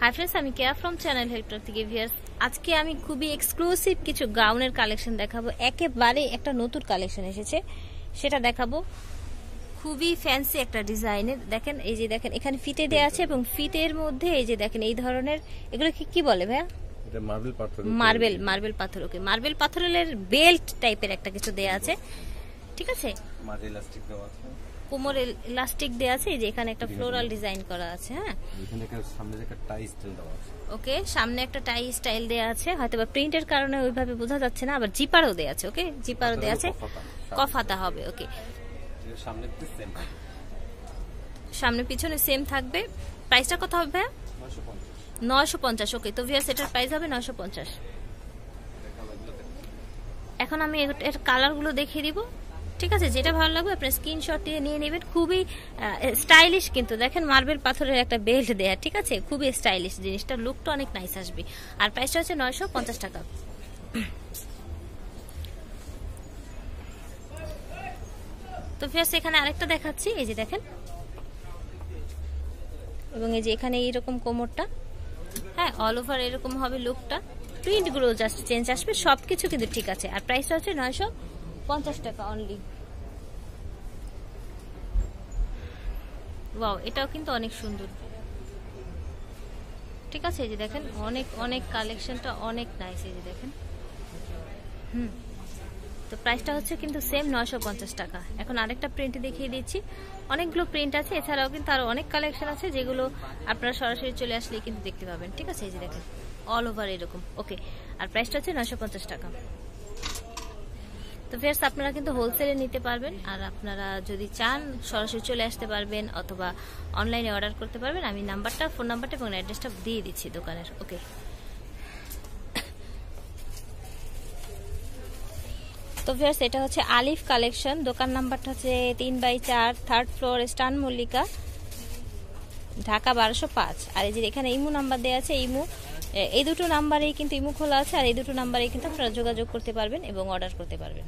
high friends আমি Keya from channel helper থেকে viewers আজকে আমি খুবই এক্সক্লুসিভ কিছু গাউনের কালেকশন দেখাবো একেবারে একটা নতুন কালেকশন এসেছে সেটা দেখাবো খুবই ফ্যান্সি একটা ডিজাইনের দেখেন এই যে দেখেন এখানে ফিতে দেওয়া আছে এবং ফিতের মধ্যে এই যে দেখেন এই ধরনের এগুলো কি বলে ভাইয়া মার্বেল মার্বেল পাথর ওকে মার্বেল পাথরের বেল্ট টাইপের একটা কিছু দেয়া আছে ঠিক আছে কোমরে ইলাস্টিক দেয়া আছে যে এখানে একটা ফ্লোরাল ডিজাইন করা আছে হ্যাঁ এখানে সামনে একটা টাই স্টাইল দেওয়া আছে ওকে সামনে একটা টাই স্টাইল দেয়া আছে হয়তো বা প্রিন্টের কারণে ওইভাবে বোঝা যাচ্ছে না আবার জিপারও দেয়া আছে ওকে জিপারও আচ্ছা, দেয়া আছে কফাতা হবে ওকে সামনে সেম সামনে পিছনে সেম থাকবে প্রাইসটা কত হবে ভাইয়া নয়শো পঞ্চাশ ওকে তো ভিয়ার সেটার প্রাইস হবে 950 পঞ্চাশ এখন আমি এর কালারগুলো দেখিয়ে দিব ঠিক আছে যেটা ভালো লাগবে আপনার স্ক্রিনশট দিয়ে নিয়ে নেবেন খুবই স্টাইলিশ কিন্তু দেখেন মার্বেল পাথরের একটা বেল্ট দেয়া ঠিক আছে খুবই স্টাইলিশ জিনিসটা লুকটা অনেক নাইস আসবে আর প্রাইসটা হচ্ছে নয়শো পঞ্চাশ টাকা তো ফিয়ার্স এখানে আরেকটা দেখাচ্ছি এই যে দেখেন এবং এই যে এখানে এইরকম কোমরটা হ্যাঁ অল ওভার এরকম হবে লুকটা প্রিন্টগুলো জাস্ট চেঞ্জ আসবে সব কিছু কিন্তু ঠিক আছে আর প্রাইসটা হচ্ছে নয়শো পঞ্চাশ টাকা অনলি ওয়াও এটাও কিন্তু অনেক সুন্দর ঠিক আছে এই যে দেখেন অনেক অনেক কালেকশনটা অনেক নাইস এই যে দেখেন হুম তো প্রাইসটা হচ্ছে কিন্তু সেম নয়শো টাকা এখন আরেকটা প্রিন্ট দেখিয়ে দিচ্ছি অনেকগুলো প্রিন্ট আছে এছাড়াও কিন্তু আরও অনেক কালেকশন আছে যেগুলো আপনারা সরাসরি চলে আসলে কিন্তু দেখতে পাবেন ঠিক আছে এই যে দেখেন অল ওভার এরকম ওকে আর প্রাইসটা হচ্ছে নয়শো টাকা তো ফ্রেন্ডস আপনারা কিন্তু হোলসেলে নিতে পারবেন আর আপনারা যদি চান সরাসরি চলে আসতে পারবেন অথবা অনলাইনে অর্ডার করতে পারবেন আমি নাম্বারটা ফোন নাম্বারটা এবং অ্যাড্রেসটা দিয়ে দিচ্ছি দোকানের ওকে তো ফ্রেন্ডস এটা হচ্ছে আলিফ কালেকশন দোকান নাম্বারটা হচ্ছে তিন বাই চার থার্ড ফ্লোর স্টান মল্লিকা ঢাকা বারোশো পাঁচ আর এই যে এখানে ইমু নাম্বার দেওয়া আছে ইমু এই দুটো নাম্বারেই কিন্তু ইমো খোলা আছে আর এই দুটো নাম্বারেই কিন্তু আপনারা যোগাযোগ করতে পারবেন এবং অর্ডার করতে পারবেন